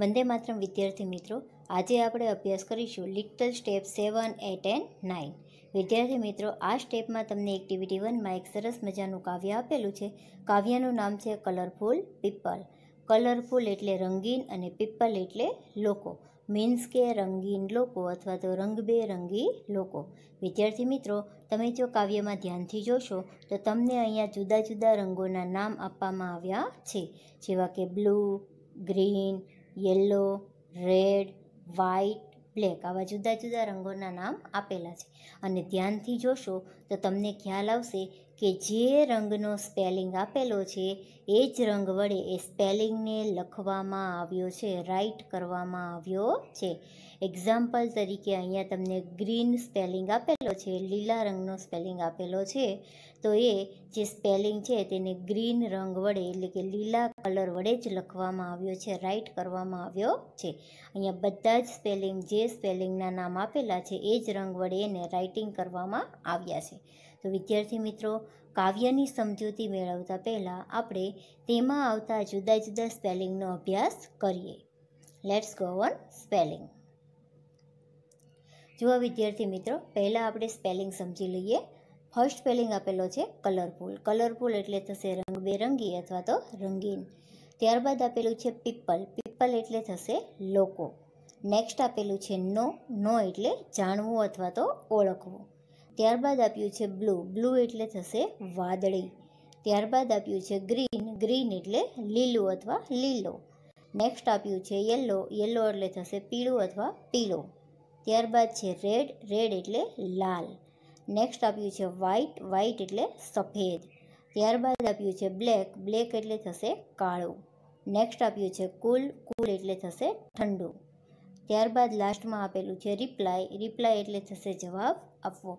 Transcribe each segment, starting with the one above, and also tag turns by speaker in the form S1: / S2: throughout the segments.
S1: વંદે માત્રમ વિદ્યાર્થી મિત્રો આજે આપણે અભ્યાસ કરીશું little step seven eight and nine વિદ્યાર્થી મિત્રો આ સ્ટેપમાં તમને એક્ટિવિટી વનમાં એક સરસ મજાનું કાવ્ય આપેલું છે કાવ્યનું નામ છે કલરફુલ પીપલ કલરફુલ એટલે રંગીન અને પીપલ એટલે લોકો મીન્સ કે રંગીન લોકો અથવા તો રંગબેરંગી લોકો વિદ્યાર્થી મિત્રો તમે જો કાવ્યમાં ધ્યાનથી જોશો તો તમને અહીંયા જુદા જુદા રંગોના નામ આપવામાં આવ્યા છે જેવા કે blue green yellow red white black આવા જુદા જુદા રંગોના નામ આપેલા છે અને ધ્યાનથી જોશો તો તમને ખ્યાલ આવશે કે જે રંગનો સ્પેલિંગ આપેલો છે એ જ રંગ વડે એ સ્પેલિંગને લખવામાં આવ્યો છે રાઇટ કરવામાં આવ્યો છે એક્ઝામ્પલ તરીકે અહીંયા તમને ગ્રીન સ્પેલિંગ આપેલો છે લીલા રંગનો સ્પેલિંગ આપેલો છે તો એ જે સ્પેલિંગ છે તેને ગ્રીન રંગ વડે એટલે કે લીલા કલર વડે જ લખવામાં આવ્યો છે રાઇટ કરવામાં આવ્યો છે અહીંયા બધા જ સ્પેલિંગ જે સ્પેલિંગના નામ આપેલા છે એ જ રંગ વડે એને રાઇટિંગ કરવામાં આવ્યા છે તો વિદ્યાર્થી મિત્રો કાવ્યની સમજૂતી મેળવતા પહેલાં આપણે તેમાં આવતા જુદા જુદા સ્પેલિંગનો અભ્યાસ કરીએ લેટ્સ ગો ઓન સ્પેલિંગ જુઓ વિદ્યાર્થી મિત્રો પહેલાં આપણે સ્પેલિંગ સમજી લઈએ ફર્સ્ટ સ્પેલિંગ આપેલો છે કલરફુલ કલરફુલ એટલે થશે રંગબેરંગી અથવા તો રંગીન ત્યારબાદ આપેલું છે પીપલ પીપલ એટલે થશે લોકો નેક્સ્ટ આપેલું છે નો નો એટલે જાણવું અથવા તો ઓળખવું ત્યારબાદ આપ્યું છે બ્લુ બ્લુ એટલે થશે વાદળી ત્યારબાદ આપ્યું છે ગ્રીન ગ્રીન એટલે લીલું અથવા લીલો નેક્સ્ટ આપ્યું છે યલો યલો એટલે થશે પીળું અથવા પીળો ત્યારબાદ છે રેડ રેડ એટલે લાલ નેક્સ્ટ આપ્યું છે વ્હાઇટ વ્હાઇટ એટલે સફેદ ત્યારબાદ આપ્યું છે બ્લેક બ્લેક એટલે થશે કાળો નેક્સ્ટ આપ્યું છે કુલ કુલ એટલે થશે ઠંડુ ત્યારબાદ લાસ્ટમાં આપેલું છે રિપ્લાય રિપ્લાય એટલે થશે જવાબ આપવો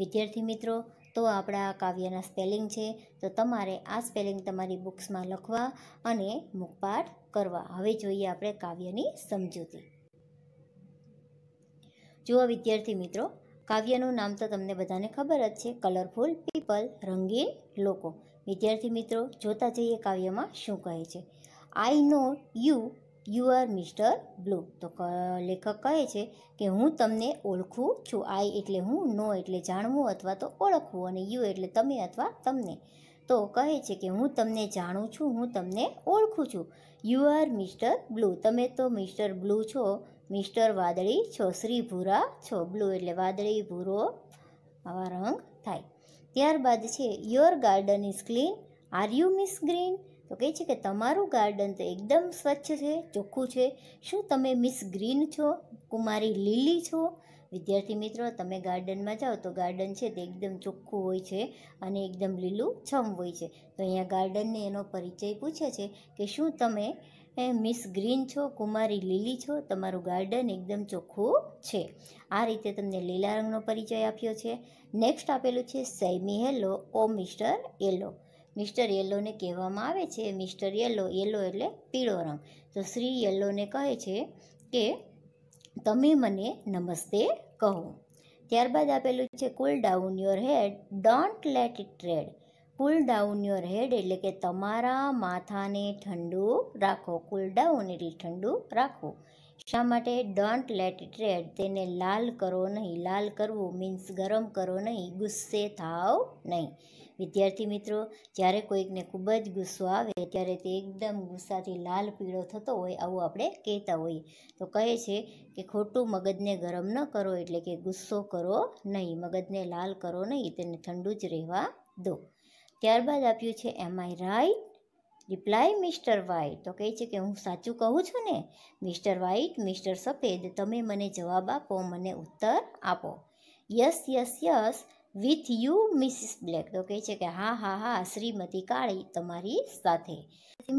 S1: વિદ્યાર્થી મિત્રો તો આપણા આ કાવ્યના સ્પેલિંગ છે તો તમારે આ સ્પેલિંગ તમારી બુક્સમાં લખવા અને મુખપાઠ કરવા હવે જોઈએ આપણે કાવ્યની સમજૂતી જુઓ વિદ્યાર્થી મિત્રો કાવ્યનું નામ તો તમને બધાને ખબર જ છે કલરફુલ પીપલ રંગીન લોકો વિદ્યાર્થી મિત્રો જોતા જઈએ કાવ્યમાં શું કહે છે I know you you are mister blue તો લેખક કહે છે કે હું તમને ઓળખું છું આઈ એટલે હું નો એટલે જાણવું અથવા તો ઓળખવું અને યુ એટલે તમે અથવા તમને તો કહે છે કે હું તમને જાણું છું હું તમને ઓળખું છું યુ આર મિસ્ટર બ્લુ તમે તો મિસ્ટર બ્લુ છો મિસ્ટર વાદળી છો શ્રી ભૂરા છો બ્લુ એટલે વાદળી ભૂરો આવા રંગ થાય ત્યારબાદ છે your garden is clean are you miss green તો કહે છે કે તમારું ગાર્ડન તો એકદમ સ્વચ્છ છે ચોખ્ખું છે શું તમે મિસ ગ્રીન છો કુમારી લીલી છો વિદ્યાર્થી મિત્રો તમે ગાર્ડનમાં જાઓ તો ગાર્ડન છે તે એકદમ ચોખ્ખું હોય છે અને એકદમ લીલું છમ હોય છે તો અહીંયા ગાર્ડનને એનો પરિચય પૂછે છે કે શું તમે મિસ ગ્રીન છો કુમારી લીલી છો તમારું ગાર્ડન એકદમ ચોખ્ખું છે આ રીતે તમને લીલા રંગનો પરિચય આપ્યો છે નેક્સ્ટ આપેલું છે સૈમી hello oh mister yellow mister યલોને કહેવામાં આવે છે મિસ્ટર યલો યલો એટલે પીળો રંગ તો શ્રી યલોને કહે છે કે તમે મને નમસ્તે કહો ત્યારબાદ આપેલું છે cool down your head don't let it red cool down your head એટલે કે તમારા માથાને ઠંડુ રાખો કુલ ડાઉન એટલે ઠંડુ રાખો શા માટે ડોન્ટ લેટ ઇટ રેડ તેને લાલ કરો નહીં લાલ કરવું મીન્સ ગરમ કરો નહીં ગુસ્સે થાવ નહીં વિદ્યાર્થી મિત્રો જ્યારે કોઈકને ખૂબ જ ગુસ્સો આવે ત્યારે તે એકદમ ગુસ્સાથી લાલ પીળો થતો હોય આવું આપણે કહેતા હોઈએ તો કહે છે કે ખોટું મગજને ગરમ ન કરો એટલે કે ગુસ્સો કરો નહીં મગજને લાલ કરો નહીં તેને ઠંડુ જ રહેવા દો ત્યારબાદ આપ્યું છે am I right reply mister white તો કહે છે કે હું સાચું કહું છું ને મિસ્ટર વાઇટ મિસ્ટર સફેદ તમે મને જવાબ આપો મને ઉત્તર આપો yes yes yes with you Mrs black તો કહે છે કે હા હા હા શ્રીમતી કાળી તમારી સાથે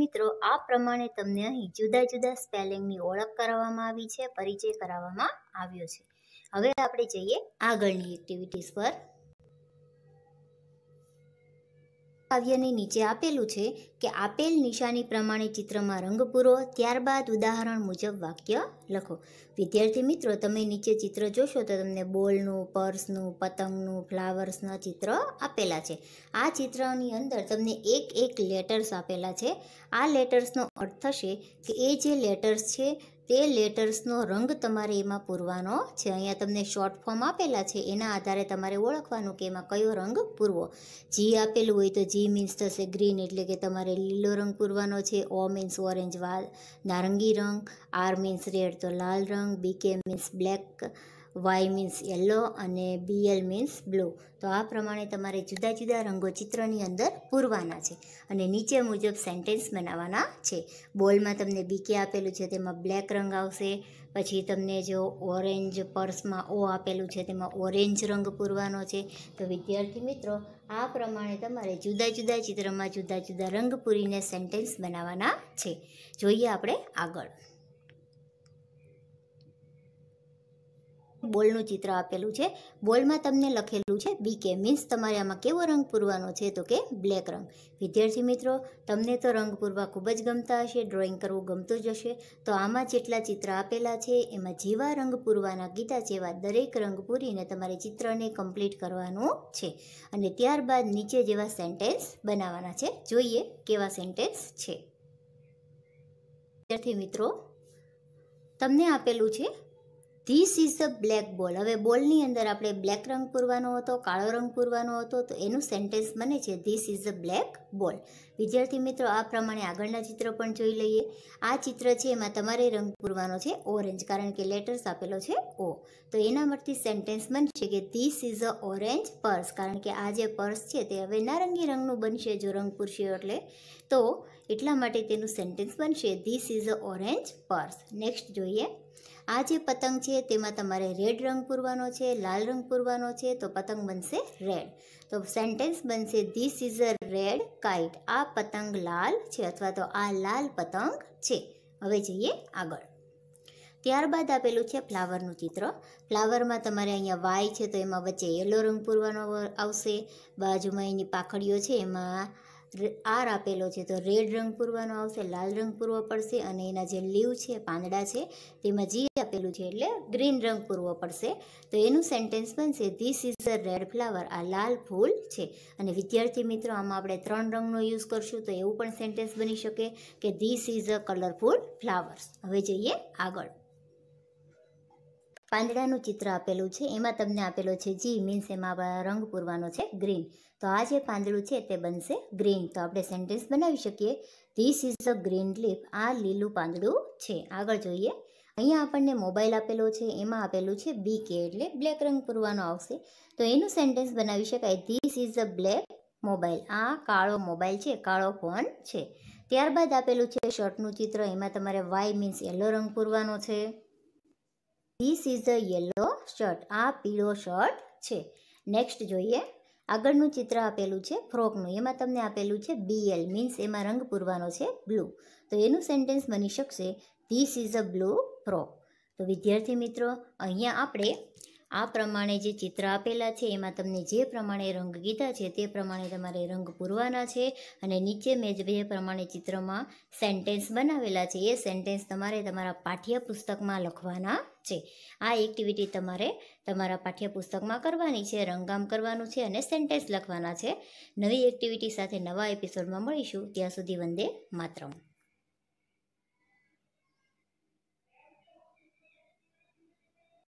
S1: મિત્રો આ પ્રમાણે તમને અહીં જુદા જુદા સ્પેલિંગની ઓળખ કરાવવામાં આવી છે પરિચય કરાવવામાં આવ્યો છે હવે આપણે જઈએ આગળની એક્ટિવિટીઝ પર કાવ્યની નીચે આપેલું છે કે આપેલ નિશાની પ્રમાણે ચિત્રમાં રંગ પૂરો ત્યારબાદ ઉદાહરણ મુજબ વાક્ય લખો વિદ્યાર્થી મિત્રો તમે નીચે ચિત્ર જોશો તો તમને બોલનું પર્સનું પતંગનું ફ્લાવર્સના ચિત્ર આપેલા છે આ ચિત્રની અંદર તમને એક એક લેટર્સ આપેલા છે આ લેટર્સનો અર્થ થશે કે એ જે લેટર્સ છે તે લેટર્સનો રંગ તમારે એમાં પૂરવાનો છે અહીંયા તમને શોર્ટ ફોર્મ આપેલા છે એના આધારે તમારે ઓળખવાનું કે એમાં કયો રંગ પૂરવો જી આપેલું હોય તો જી મીન્સ થશે ગ્રીન એટલે કે તમારે લીલો રંગ પૂરવાનો છે ઓ મીન્સ ઓરેન્જ વાલ નારંગી રંગ આર મીન્સ રેડ તો લાલ રંગ BK means black Y means yellow અને બીએલ મીન્સ બ્લુ તો આ પ્રમાણે તમારે જુદા જુદા રંગો ચિત્રની અંદર પૂરવાના છે અને નીચે મુજબ સેન્ટેન્સ બનાવવાના છે બોલમાં તમને બીકે આપેલું છે તેમાં બ્લેક રંગ આવશે પછી તમને જો ઓરેન્જ પર્સમાં ઓ આપેલું છે તેમાં ઓરેન્જ રંગ પૂરવાનો છે તો વિદ્યાર્થી મિત્રો આ પ્રમાણે તમારે જુદા જુદા ચિત્રમાં જુદા જુદા રંગ પૂરીને સેન્ટેન્સ બનાવવાના છે જોઈએ આપણે આગળ બોલનું ચિત્ર આપેલું છે બોલમાં તમને લખેલું છે બીકે મીન્સ તમારે આમાં કેવો રંગ પૂરવાનો છે તો કે બ્લેક રંગ વિદ્યાર્થી મિત્રો તમને તો રંગ પૂરવા ખૂબ જ ગમતા હશે ડ્રોઈંગ કરવું ગમતું જ હશે તો આમાં જેટલા ચિત્ર આપેલા છે એમાં જેવા રંગ પૂરવાના ગીતા જેવા દરેક રંગ પૂરીને તમારે ચિત્રને કમ્પ્લીટ કરવાનું છે અને ત્યારબાદ નીચે જેવા સેન્ટેન્સ બનાવવાના છે જોઈએ કેવા સેન્ટેન્સ છે વિદ્યાર્થી મિત્રો તમને આપેલું છે ધીસ ઇઝ ધ બ્લેક બોલ હવે બોલની અંદર આપણે બ્લેક રંગ પૂરવાનો હતો કાળો રંગ પૂરવાનો હતો તો એનું સેન્ટેન્સ બને છે ધીસ ઇઝ અ બ્લેક બોલ વિદ્યાર્થી મિત્રો આ પ્રમાણે આગળના ચિત્ર પણ જોઈ લઈએ આ ચિત્ર છે એમાં તમારે રંગ પૂરવાનો છે ઓરેન્જ કારણ કે લેટર્સ આપેલો છે ઓ તો એના પરથી સેન્ટેન્સ બનશે કે this is a orange purse કારણ કે આ જે પર્સ છે તે હવે નારંગી રંગનું બનશે જો રંગ પૂરશે એટલે તો એટલા માટે તેનું સેન્ટેન્સ બનશે this is a orange purse next જોઈએ આ જે પતંગ છે તેમાં તમારે રેડ રંગ પૂરવાનો છે લાલ રંગ પૂરવાનો છે તો પતંગ બનશે રેડ તો સેન્ટેન્સ બનશે this is a red kite આ પતંગ લાલ છે અથવા તો આ લાલ પતંગ છે હવે જઈએ આગળ ત્યારબાદ આપેલું છે ફ્લાવરનું ચિત્ર ફ્લાવરમાં તમારે અહીંયા વાય છે તો એમાં વચ્ચે યલો રંગ પૂરવાનો આવશે બાજુમાં એની પાખડીઓ છે એમાં આર આપેલો છે તો રેડ રંગ પૂરવાનો આવશે લાલ રંગ પૂરવો પડશે અને એના જે લીવ છે પાંદડા છે તેમાં જી આપેલું છે એટલે ગ્રીન રંગ પૂરવો પડશે તો એનું સેન્ટેન્સ બનશે this is a red flower આ લાલ ફૂલ છે અને વિદ્યાર્થી મિત્રો આમાં આપણે ત્રણ રંગનો યુઝ કરશું તો એવું પણ સેન્ટેન્સ બની શકે કે this is a colourful flowers હવે જઈએ આગળ પાંદડાનું ચિત્ર આપેલું છે એમાં તમને આપેલો છે જી મીન્સ એમાં રંગ પૂરવાનો છે ગ્રીન તો આ જે પાંદડું છે તે બનશે ગ્રીન તો આપણે સેન્ટેન્સ બનાવી શકીએ this is a green leaf આ લીલું પાંદડું છે આગળ જોઈએ અહીંયા આપણને મોબાઈલ આપેલો છે એમાં આપેલું છે બી કે એટલે બ્લેક રંગ પૂરવાનો આવશે તો એનું સેન્ટેન્સ બનાવી શકાય this is a black mobile આ કાળો મોબાઈલ છે કાળો ફોન છે ત્યારબાદ આપેલું છે શર્ટનું ચિત્ર એમાં તમારે વાય મીન્સ યલો રંગ પૂરવાનો છે this is a yellow shirt આ પીળો શર્ટ છે નેક્સ્ટ જોઈએ આગળનું ચિત્ર આપેલું છે ફ્રોકનું એમાં તમને આપેલું છે બીએલ મીન્સ એમાં રંગ પૂરવાનો છે બ્લુ તો એનું સેન્ટેન્સ બની શકશે this is a blue frock તો વિદ્યાર્થી મિત્રો અહીંયા આપણે આ પ્રમાણે જે ચિત્ર આપેલા છે એમાં તમને જે પ્રમાણે રંગ કીધા છે તે પ્રમાણે તમારે રંગ પૂરવાના છે અને નીચે મેં જે પ્રમાણે ચિત્રમાં સેન્ટેન્સ બનાવેલા છે એ સેન્ટેન્સ તમારે તમારા પાઠ્યપુસ્તકમાં લખવાના છે આ એક્ટિવિટી તમારે તમારા પાઠ્યપુસ્તકમાં કરવાની છે રંગકામ કરવાનું છે અને સેન્ટેન્સ લખવાના છે નવી એક્ટિવિટી સાથે નવા એપિસોડમાં મળીશું ત્યાં સુધી વંદે માતરમ